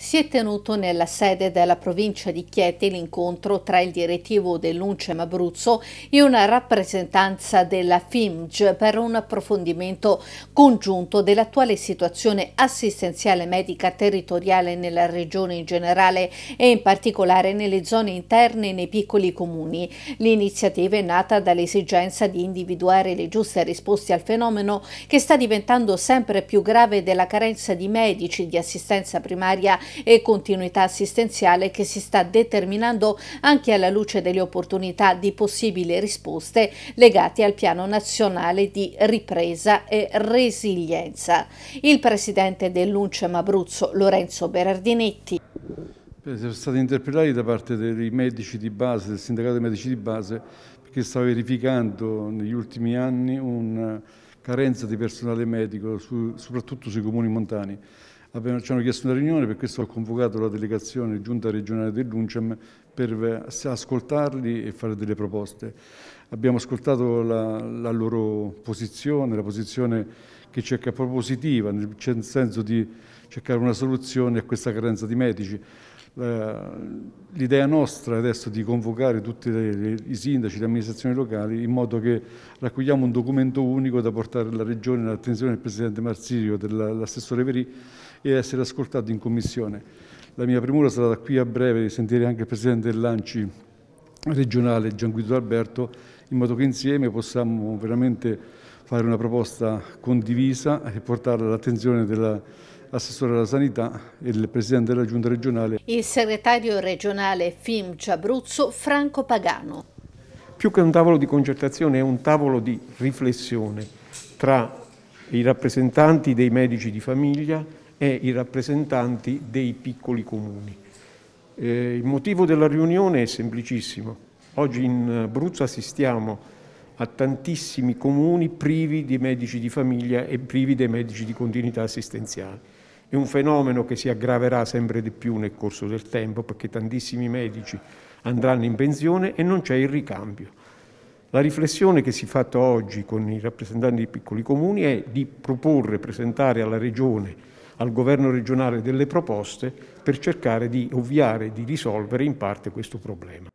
Si è tenuto nella sede della provincia di Chieti l'incontro tra il direttivo dell'Uncem Abruzzo e una rappresentanza della FIMG per un approfondimento congiunto dell'attuale situazione assistenziale medica territoriale nella regione in generale e in particolare nelle zone interne e nei piccoli comuni. L'iniziativa è nata dall'esigenza di individuare le giuste risposte al fenomeno che sta diventando sempre più grave della carenza di medici di assistenza primaria e continuità assistenziale che si sta determinando anche alla luce delle opportunità di possibili risposte legate al piano nazionale di ripresa e resilienza. Il presidente dell'Uncem Abruzzo Lorenzo Berardinetti. Siamo stati interpellati da parte dei medici di base, del sindacato dei medici di base, perché stava verificando negli ultimi anni una carenza di personale medico, soprattutto sui comuni montani. Abbiamo, ci hanno chiesto una riunione, per questo ho convocato la delegazione giunta regionale dell'UNCEM per eh, ascoltarli e fare delle proposte. Abbiamo ascoltato la, la loro posizione, la posizione che cerca propositiva, nel senso di cercare una soluzione a questa carenza di medici. L'idea nostra adesso è di convocare tutti i sindaci, le amministrazioni locali in modo che raccogliamo un documento unico da portare alla Regione, all'attenzione del Presidente Marsirio, dell'assessore Verì, e essere ascoltato in Commissione. La mia premura sarà da qui a breve di sentire anche il Presidente del Lanci regionale Gian Guido Alberto, in modo che insieme possiamo veramente fare una proposta condivisa e portarla all'attenzione della, assessore alla sanità e il presidente della giunta regionale. Il segretario regionale FIMC Abruzzo Franco Pagano. Più che un tavolo di concertazione è un tavolo di riflessione tra i rappresentanti dei medici di famiglia, e i rappresentanti dei piccoli comuni. Eh, il motivo della riunione è semplicissimo. Oggi in Abruzzo assistiamo a tantissimi comuni privi di medici di famiglia e privi dei medici di continuità assistenziale. È un fenomeno che si aggraverà sempre di più nel corso del tempo perché tantissimi medici andranno in pensione e non c'è il ricambio. La riflessione che si è fatta oggi con i rappresentanti dei piccoli comuni è di proporre, presentare alla Regione al governo regionale delle proposte per cercare di ovviare, di risolvere in parte questo problema.